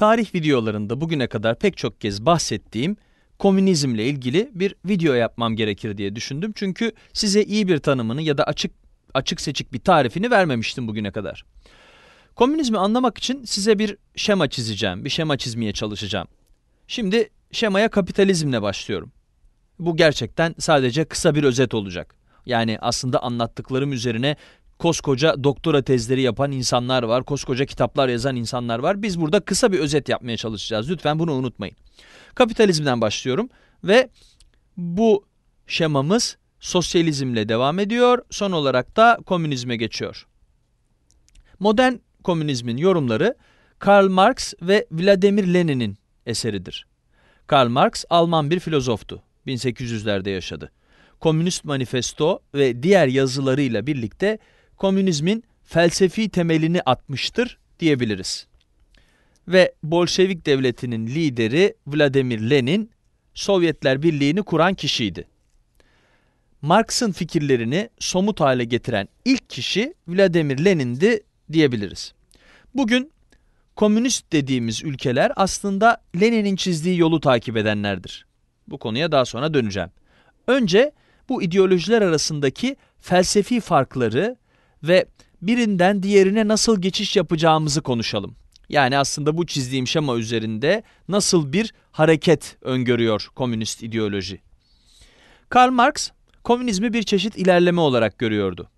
Tarih videolarında bugüne kadar pek çok kez bahsettiğim komünizmle ilgili bir video yapmam gerekir diye düşündüm. Çünkü size iyi bir tanımını ya da açık açık seçik bir tarifini vermemiştim bugüne kadar. Komünizmi anlamak için size bir şema çizeceğim, bir şema çizmeye çalışacağım. Şimdi şemaya kapitalizmle başlıyorum. Bu gerçekten sadece kısa bir özet olacak. Yani aslında anlattıklarım üzerine koskoca doktora tezleri yapan insanlar var, koskoca kitaplar yazan insanlar var. Biz burada kısa bir özet yapmaya çalışacağız. Lütfen bunu unutmayın. Kapitalizmden başlıyorum ve bu şemamız sosyalizmle devam ediyor. Son olarak da komünizme geçiyor. Modern komünizmin yorumları Karl Marx ve Vladimir Lenin'in eseridir. Karl Marx Alman bir filozoftu. 1800'lerde yaşadı. Komünist Manifesto ve diğer yazılarıyla birlikte komünizmin felsefi temelini atmıştır diyebiliriz. Ve Bolşevik devletinin lideri Vladimir Lenin, Sovyetler Birliği'ni kuran kişiydi. Marx'ın fikirlerini somut hale getiren ilk kişi Vladimir Lenin'di diyebiliriz. Bugün komünist dediğimiz ülkeler aslında Lenin'in çizdiği yolu takip edenlerdir. Bu konuya daha sonra döneceğim. Önce bu ideolojiler arasındaki felsefi farkları ve birinden diğerine nasıl geçiş yapacağımızı konuşalım. Yani aslında bu çizdiğim şema üzerinde nasıl bir hareket öngörüyor komünist ideoloji. Karl Marx komünizmi bir çeşit ilerleme olarak görüyordu.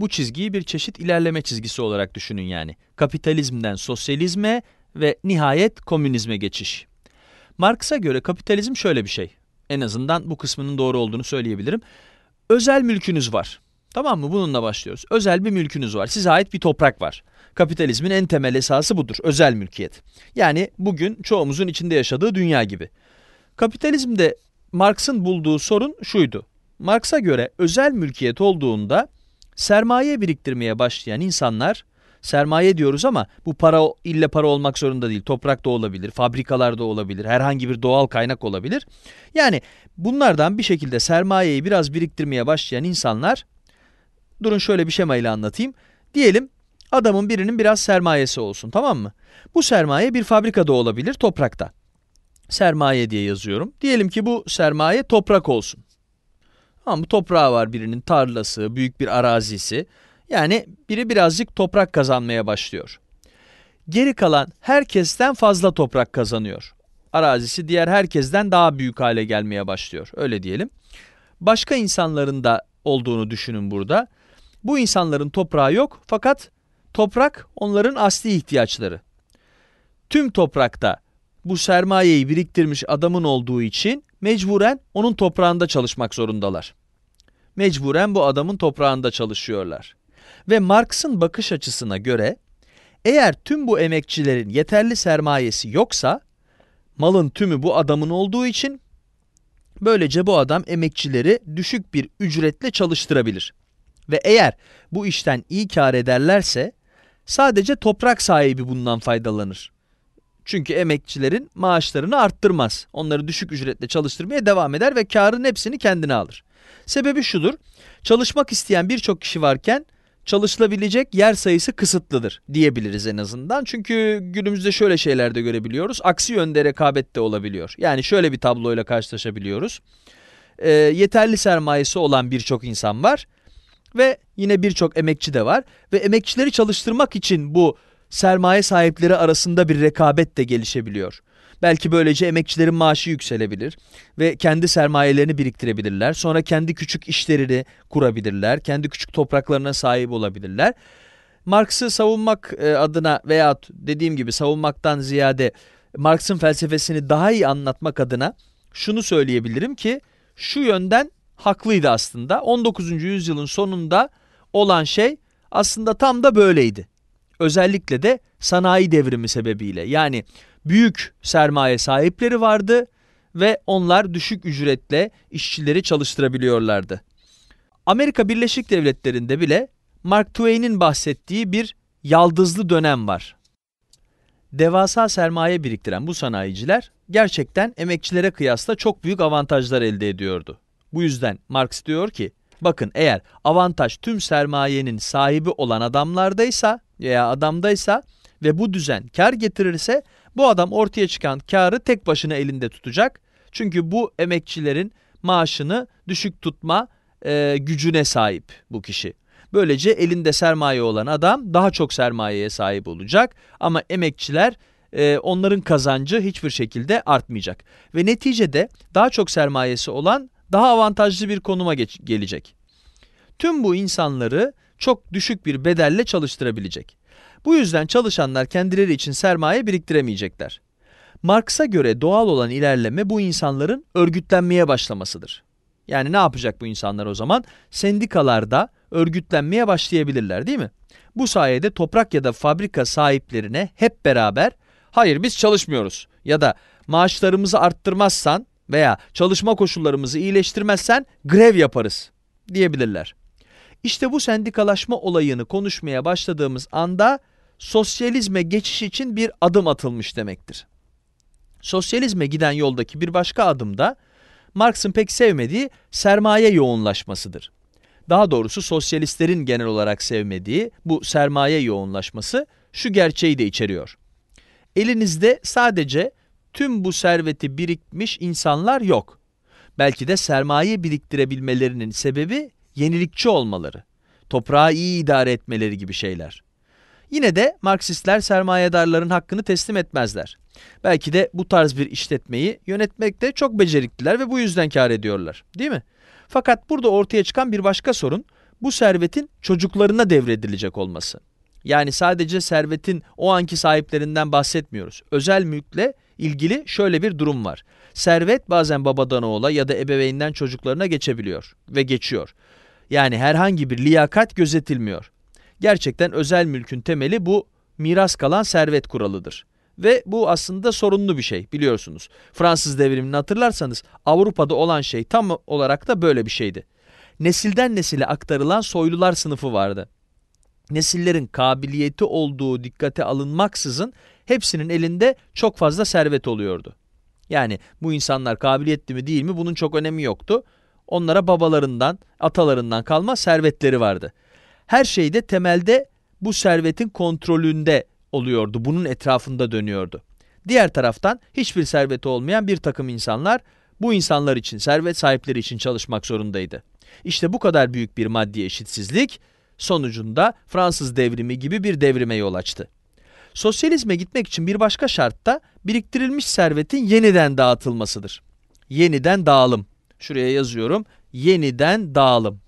Bu çizgiyi bir çeşit ilerleme çizgisi olarak düşünün yani. Kapitalizmden sosyalizme ve nihayet komünizme geçiş. Marx'a göre kapitalizm şöyle bir şey. En azından bu kısmının doğru olduğunu söyleyebilirim. Özel mülkünüz var. Tamam mı? Bununla başlıyoruz. Özel bir mülkünüz var. Size ait bir toprak var. Kapitalizmin en temel esası budur. Özel mülkiyet. Yani bugün çoğumuzun içinde yaşadığı dünya gibi. Kapitalizmde Marx'ın bulduğu sorun şuydu. Marx'a göre özel mülkiyet olduğunda sermaye biriktirmeye başlayan insanlar sermaye diyoruz ama bu para ille para olmak zorunda değil. Toprak da olabilir, fabrikalar da olabilir, herhangi bir doğal kaynak olabilir. Yani bunlardan bir şekilde sermayeyi biraz biriktirmeye başlayan insanlar Durun şöyle bir şemayla anlatayım. Diyelim adamın birinin biraz sermayesi olsun tamam mı? Bu sermaye bir fabrikada olabilir toprakta. Sermaye diye yazıyorum. Diyelim ki bu sermaye toprak olsun. Ama bu toprağı var birinin tarlası, büyük bir arazisi. Yani biri birazcık toprak kazanmaya başlıyor. Geri kalan herkesten fazla toprak kazanıyor. Arazisi diğer herkesten daha büyük hale gelmeye başlıyor. Öyle diyelim. Başka insanların da olduğunu düşünün burada. Bu insanların toprağı yok fakat toprak onların asli ihtiyaçları. Tüm toprakta bu sermayeyi biriktirmiş adamın olduğu için mecburen onun toprağında çalışmak zorundalar. Mecburen bu adamın toprağında çalışıyorlar. Ve Marx'ın bakış açısına göre eğer tüm bu emekçilerin yeterli sermayesi yoksa malın tümü bu adamın olduğu için böylece bu adam emekçileri düşük bir ücretle çalıştırabilir. Ve eğer bu işten iyi kar ederlerse sadece toprak sahibi bundan faydalanır. Çünkü emekçilerin maaşlarını arttırmaz. Onları düşük ücretle çalıştırmaya devam eder ve karın hepsini kendine alır. Sebebi şudur. Çalışmak isteyen birçok kişi varken çalışılabilecek yer sayısı kısıtlıdır diyebiliriz en azından. Çünkü günümüzde şöyle şeyler de görebiliyoruz. Aksi yönde rekabet de olabiliyor. Yani şöyle bir tabloyla karşılaşabiliyoruz. E, yeterli sermayesi olan birçok insan var ve yine birçok emekçi de var ve emekçileri çalıştırmak için bu sermaye sahipleri arasında bir rekabet de gelişebiliyor. Belki böylece emekçilerin maaşı yükselebilir ve kendi sermayelerini biriktirebilirler. Sonra kendi küçük işlerini kurabilirler. Kendi küçük topraklarına sahip olabilirler. Marx'ı savunmak e, adına veya dediğim gibi savunmaktan ziyade Marx'ın felsefesini daha iyi anlatmak adına şunu söyleyebilirim ki şu yönden haklıydı aslında. 19. yüzyılın sonunda olan şey aslında tam da böyleydi. Özellikle de sanayi devrimi sebebiyle. Yani büyük sermaye sahipleri vardı ve onlar düşük ücretle işçileri çalıştırabiliyorlardı. Amerika Birleşik Devletleri'nde bile Mark Twain'in bahsettiği bir yaldızlı dönem var. Devasa sermaye biriktiren bu sanayiciler gerçekten emekçilere kıyasla çok büyük avantajlar elde ediyordu. Bu yüzden Marx diyor ki, bakın eğer avantaj tüm sermayenin sahibi olan adamlardaysa veya adamdaysa ve bu düzen kar getirirse bu adam ortaya çıkan karı tek başına elinde tutacak. Çünkü bu emekçilerin maaşını düşük tutma e, gücüne sahip bu kişi. Böylece elinde sermaye olan adam daha çok sermayeye sahip olacak ama emekçiler e, onların kazancı hiçbir şekilde artmayacak. Ve neticede daha çok sermayesi olan daha avantajlı bir konuma geç, gelecek. Tüm bu insanları çok düşük bir bedelle çalıştırabilecek. Bu yüzden çalışanlar kendileri için sermaye biriktiremeyecekler. Marx'a göre doğal olan ilerleme bu insanların örgütlenmeye başlamasıdır. Yani ne yapacak bu insanlar o zaman? Sendikalarda örgütlenmeye başlayabilirler değil mi? Bu sayede toprak ya da fabrika sahiplerine hep beraber hayır biz çalışmıyoruz ya da maaşlarımızı arttırmazsan veya çalışma koşullarımızı iyileştirmezsen grev yaparız diyebilirler. İşte bu sendikalaşma olayını konuşmaya başladığımız anda sosyalizme geçiş için bir adım atılmış demektir. Sosyalizme giden yoldaki bir başka adım da Marx'ın pek sevmediği sermaye yoğunlaşmasıdır. Daha doğrusu sosyalistlerin genel olarak sevmediği bu sermaye yoğunlaşması şu gerçeği de içeriyor. Elinizde sadece tüm bu serveti birikmiş insanlar yok. Belki de sermaye biriktirebilmelerinin sebebi yenilikçi olmaları, toprağı iyi idare etmeleri gibi şeyler. Yine de Marksistler sermayedarların hakkını teslim etmezler. Belki de bu tarz bir işletmeyi yönetmekte çok becerikliler ve bu yüzden kar ediyorlar değil mi? Fakat burada ortaya çıkan bir başka sorun bu servetin çocuklarına devredilecek olması. Yani sadece servetin o anki sahiplerinden bahsetmiyoruz. Özel mülkle ilgili şöyle bir durum var. Servet bazen babadan oğula ya da ebeveynden çocuklarına geçebiliyor ve geçiyor. Yani herhangi bir liyakat gözetilmiyor. Gerçekten özel mülkün temeli bu miras kalan servet kuralıdır. Ve bu aslında sorunlu bir şey biliyorsunuz. Fransız devrimini hatırlarsanız Avrupa'da olan şey tam olarak da böyle bir şeydi. Nesilden nesile aktarılan soylular sınıfı vardı. Nesillerin kabiliyeti olduğu dikkate alınmaksızın hepsinin elinde çok fazla servet oluyordu. Yani bu insanlar kabiliyetli mi değil mi bunun çok önemi yoktu. Onlara babalarından, atalarından kalma servetleri vardı. Her şeyde temelde bu servetin kontrolünde oluyordu. Bunun etrafında dönüyordu. Diğer taraftan hiçbir serveti olmayan bir takım insanlar bu insanlar için, servet sahipleri için çalışmak zorundaydı. İşte bu kadar büyük bir maddi eşitsizlik sonucunda Fransız devrimi gibi bir devrime yol açtı. Sosyalizme gitmek için bir başka şart da biriktirilmiş servetin yeniden dağıtılmasıdır. Yeniden dağılım. Şuraya yazıyorum. Yeniden dağılım.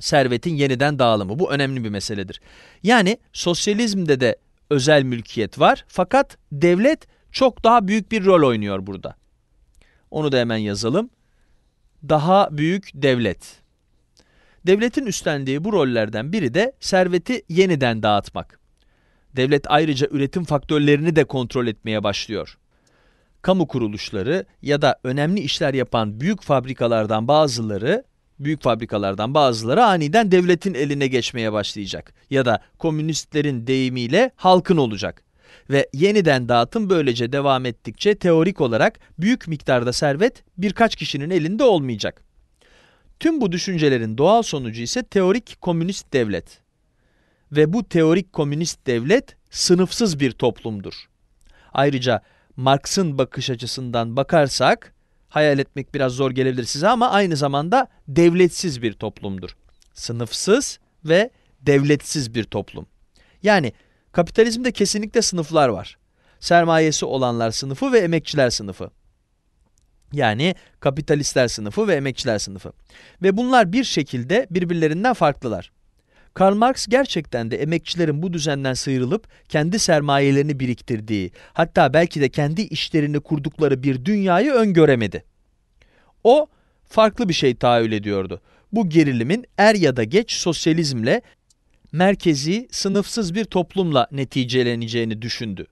Servetin yeniden dağılımı. Bu önemli bir meseledir. Yani sosyalizmde de özel mülkiyet var fakat devlet çok daha büyük bir rol oynuyor burada. Onu da hemen yazalım. Daha büyük devlet. Devletin üstlendiği bu rollerden biri de serveti yeniden dağıtmak devlet ayrıca üretim faktörlerini de kontrol etmeye başlıyor. Kamu kuruluşları ya da önemli işler yapan büyük fabrikalardan bazıları, büyük fabrikalardan bazıları aniden devletin eline geçmeye başlayacak ya da komünistlerin deyimiyle halkın olacak. Ve yeniden dağıtım böylece devam ettikçe teorik olarak büyük miktarda servet birkaç kişinin elinde olmayacak. Tüm bu düşüncelerin doğal sonucu ise teorik komünist devlet ve bu teorik komünist devlet sınıfsız bir toplumdur. Ayrıca Marx'ın bakış açısından bakarsak, hayal etmek biraz zor gelebilir size ama aynı zamanda devletsiz bir toplumdur. Sınıfsız ve devletsiz bir toplum. Yani kapitalizmde kesinlikle sınıflar var. Sermayesi olanlar sınıfı ve emekçiler sınıfı. Yani kapitalistler sınıfı ve emekçiler sınıfı. Ve bunlar bir şekilde birbirlerinden farklılar. Karl Marx gerçekten de emekçilerin bu düzenden sıyrılıp kendi sermayelerini biriktirdiği, hatta belki de kendi işlerini kurdukları bir dünyayı öngöremedi. O farklı bir şey tahayyül ediyordu. Bu gerilimin er ya da geç sosyalizmle merkezi, sınıfsız bir toplumla neticeleneceğini düşündü.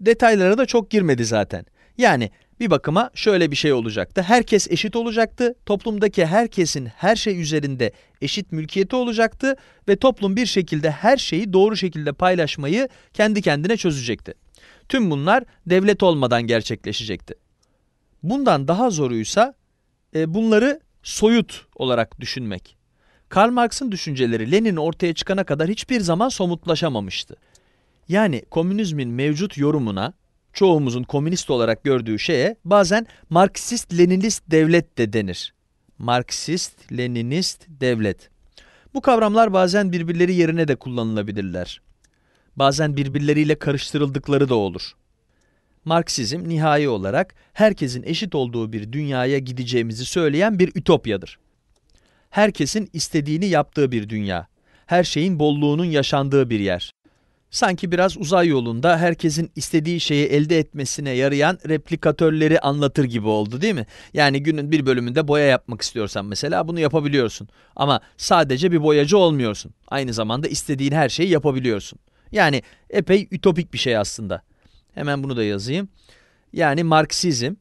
Detaylara da çok girmedi zaten. Yani bir bakıma şöyle bir şey olacaktı. Herkes eşit olacaktı. Toplumdaki herkesin her şey üzerinde eşit mülkiyeti olacaktı ve toplum bir şekilde her şeyi doğru şekilde paylaşmayı kendi kendine çözecekti. Tüm bunlar devlet olmadan gerçekleşecekti. Bundan daha zoruysa e, bunları soyut olarak düşünmek. Karl Marx'ın düşünceleri Lenin ortaya çıkana kadar hiçbir zaman somutlaşamamıştı. Yani komünizmin mevcut yorumuna çoğumuzun komünist olarak gördüğü şeye bazen Marksist-Leninist devlet de denir. Marksist-Leninist devlet. Bu kavramlar bazen birbirleri yerine de kullanılabilirler. Bazen birbirleriyle karıştırıldıkları da olur. Marksizm nihai olarak herkesin eşit olduğu bir dünyaya gideceğimizi söyleyen bir ütopyadır. Herkesin istediğini yaptığı bir dünya, her şeyin bolluğunun yaşandığı bir yer. Sanki biraz uzay yolunda herkesin istediği şeyi elde etmesine yarayan replikatörleri anlatır gibi oldu değil mi? Yani günün bir bölümünde boya yapmak istiyorsan mesela bunu yapabiliyorsun. Ama sadece bir boyacı olmuyorsun. Aynı zamanda istediğin her şeyi yapabiliyorsun. Yani epey ütopik bir şey aslında. Hemen bunu da yazayım. Yani Marksizm,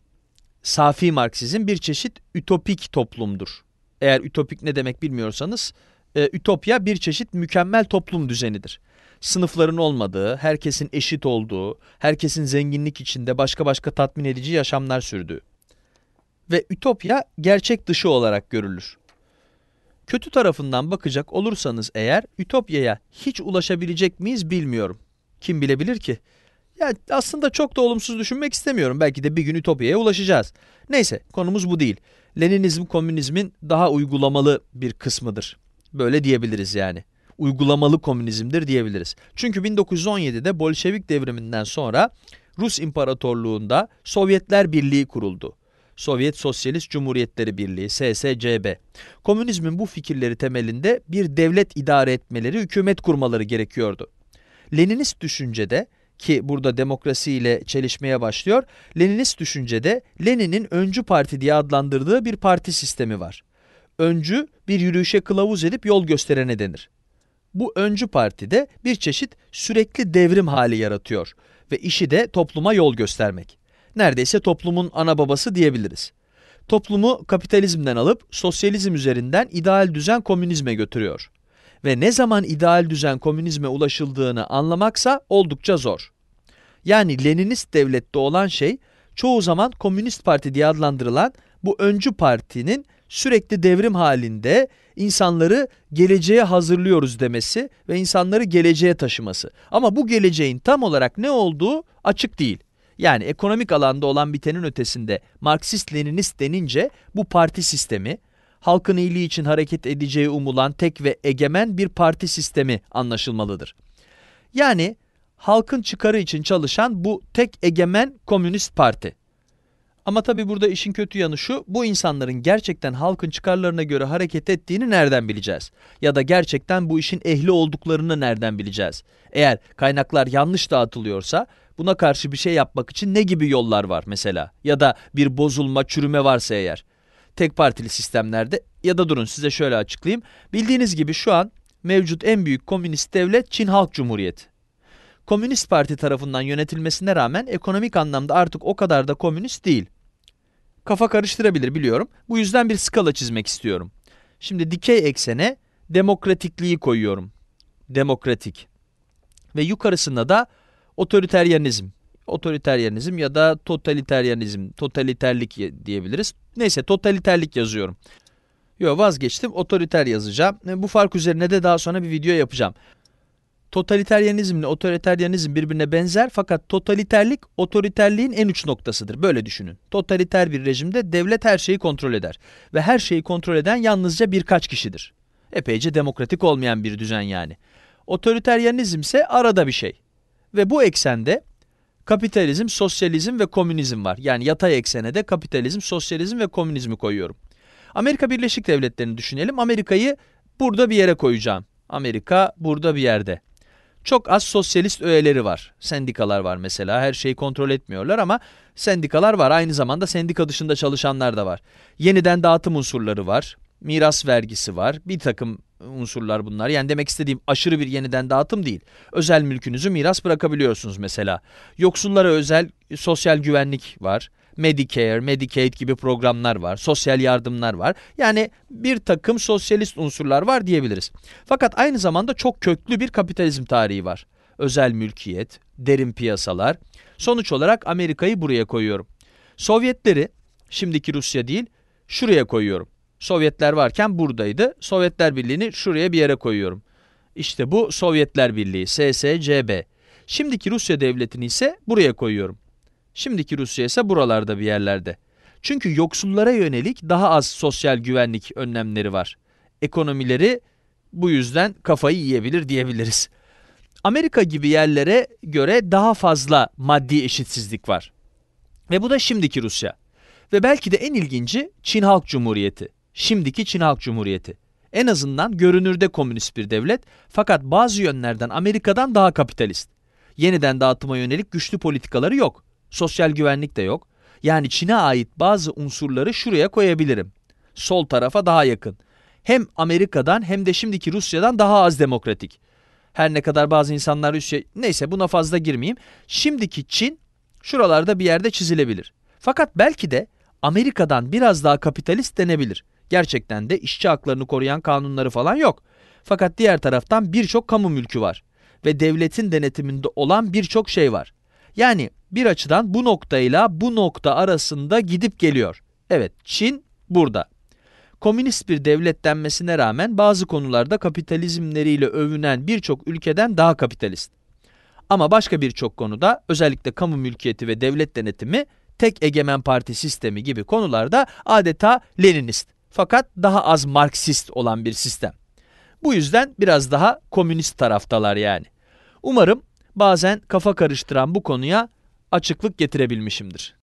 safi Marksizm bir çeşit ütopik toplumdur. Eğer ütopik ne demek bilmiyorsanız, e, ütopya bir çeşit mükemmel toplum düzenidir sınıfların olmadığı, herkesin eşit olduğu, herkesin zenginlik içinde başka başka tatmin edici yaşamlar sürdü. Ve ütopya gerçek dışı olarak görülür. Kötü tarafından bakacak olursanız eğer ütopyaya hiç ulaşabilecek miyiz bilmiyorum. Kim bilebilir ki? Ya aslında çok da olumsuz düşünmek istemiyorum. Belki de bir gün ütopyaya ulaşacağız. Neyse konumuz bu değil. Leninizm komünizmin daha uygulamalı bir kısmıdır. Böyle diyebiliriz yani uygulamalı komünizmdir diyebiliriz. Çünkü 1917'de Bolşevik devriminden sonra Rus İmparatorluğu'nda Sovyetler Birliği kuruldu. Sovyet Sosyalist Cumhuriyetleri Birliği SSCB. Komünizmin bu fikirleri temelinde bir devlet idare etmeleri, hükümet kurmaları gerekiyordu. Leninist düşüncede ki burada demokrasi ile çelişmeye başlıyor. Leninist düşüncede Lenin'in öncü parti diye adlandırdığı bir parti sistemi var. Öncü bir yürüyüşe kılavuz edip yol gösterene denir. Bu öncü partide bir çeşit sürekli devrim hali yaratıyor ve işi de topluma yol göstermek. Neredeyse toplumun ana babası diyebiliriz. Toplumu kapitalizmden alıp sosyalizm üzerinden ideal düzen komünizme götürüyor. Ve ne zaman ideal düzen komünizme ulaşıldığını anlamaksa oldukça zor. Yani Leninist devlette olan şey çoğu zaman Komünist Parti diye adlandırılan bu öncü partinin sürekli devrim halinde insanları geleceğe hazırlıyoruz demesi ve insanları geleceğe taşıması. Ama bu geleceğin tam olarak ne olduğu açık değil. Yani ekonomik alanda olan bitenin ötesinde Marksist-Leninist denince bu parti sistemi, halkın iyiliği için hareket edeceği umulan tek ve egemen bir parti sistemi anlaşılmalıdır. Yani halkın çıkarı için çalışan bu tek egemen komünist parti. Ama tabii burada işin kötü yanı şu, bu insanların gerçekten halkın çıkarlarına göre hareket ettiğini nereden bileceğiz? Ya da gerçekten bu işin ehli olduklarını nereden bileceğiz? Eğer kaynaklar yanlış dağıtılıyorsa buna karşı bir şey yapmak için ne gibi yollar var mesela? Ya da bir bozulma, çürüme varsa eğer? Tek partili sistemlerde ya da durun size şöyle açıklayayım. Bildiğiniz gibi şu an mevcut en büyük komünist devlet Çin Halk Cumhuriyeti. Komünist Parti tarafından yönetilmesine rağmen ekonomik anlamda artık o kadar da komünist değil. Kafa karıştırabilir biliyorum. Bu yüzden bir skala çizmek istiyorum. Şimdi dikey eksene demokratikliği koyuyorum. Demokratik. Ve yukarısında da otoriteryenizm. Otoriteryenizm ya da totaliteryenizm, totaliterlik diyebiliriz. Neyse totaliterlik yazıyorum. Yo vazgeçtim otoriter yazacağım. E, bu fark üzerine de daha sonra bir video yapacağım. Totaliteryenizmle otoriteryenizm birbirine benzer fakat totaliterlik otoriterliğin en uç noktasıdır. Böyle düşünün. Totaliter bir rejimde devlet her şeyi kontrol eder ve her şeyi kontrol eden yalnızca birkaç kişidir. Epeyce demokratik olmayan bir düzen yani. Otoriteryenizm ise arada bir şey. Ve bu eksende kapitalizm, sosyalizm ve komünizm var. Yani yatay eksene de kapitalizm, sosyalizm ve komünizmi koyuyorum. Amerika Birleşik Devletleri'ni düşünelim. Amerika'yı burada bir yere koyacağım. Amerika burada bir yerde. Çok az sosyalist öğeleri var. Sendikalar var mesela. Her şeyi kontrol etmiyorlar ama sendikalar var. Aynı zamanda sendika dışında çalışanlar da var. Yeniden dağıtım unsurları var. Miras vergisi var. Bir takım unsurlar bunlar. Yani demek istediğim aşırı bir yeniden dağıtım değil. Özel mülkünüzü miras bırakabiliyorsunuz mesela. Yoksullara özel sosyal güvenlik var. Medicare, Medicaid gibi programlar var, sosyal yardımlar var. Yani bir takım sosyalist unsurlar var diyebiliriz. Fakat aynı zamanda çok köklü bir kapitalizm tarihi var. Özel mülkiyet, derin piyasalar. Sonuç olarak Amerika'yı buraya koyuyorum. Sovyetleri, şimdiki Rusya değil, şuraya koyuyorum. Sovyetler varken buradaydı. Sovyetler Birliği'ni şuraya bir yere koyuyorum. İşte bu Sovyetler Birliği, SSCB. Şimdiki Rusya Devleti'ni ise buraya koyuyorum. Şimdiki Rusya ise buralarda bir yerlerde. Çünkü yoksullara yönelik daha az sosyal güvenlik önlemleri var. Ekonomileri bu yüzden kafayı yiyebilir diyebiliriz. Amerika gibi yerlere göre daha fazla maddi eşitsizlik var. Ve bu da şimdiki Rusya. Ve belki de en ilginci Çin Halk Cumhuriyeti. Şimdiki Çin Halk Cumhuriyeti. En azından görünürde komünist bir devlet fakat bazı yönlerden Amerika'dan daha kapitalist. Yeniden dağıtıma yönelik güçlü politikaları yok. Sosyal güvenlik de yok. Yani Çin'e ait bazı unsurları şuraya koyabilirim. Sol tarafa daha yakın. Hem Amerika'dan hem de şimdiki Rusya'dan daha az demokratik. Her ne kadar bazı insanlar Rusya... Neyse buna fazla girmeyeyim. Şimdiki Çin şuralarda bir yerde çizilebilir. Fakat belki de Amerika'dan biraz daha kapitalist denebilir. Gerçekten de işçi haklarını koruyan kanunları falan yok. Fakat diğer taraftan birçok kamu mülkü var ve devletin denetiminde olan birçok şey var. Yani bir açıdan bu noktayla bu nokta arasında gidip geliyor. Evet Çin burada. Komünist bir devlet denmesine rağmen bazı konularda kapitalizmleriyle övünen birçok ülkeden daha kapitalist. Ama başka birçok konuda özellikle kamu mülkiyeti ve devlet denetimi tek egemen parti sistemi gibi konularda adeta Leninist fakat daha az Marksist olan bir sistem. Bu yüzden biraz daha komünist taraftalar yani. Umarım bazen kafa karıştıran bu konuya açıklık getirebilmişimdir.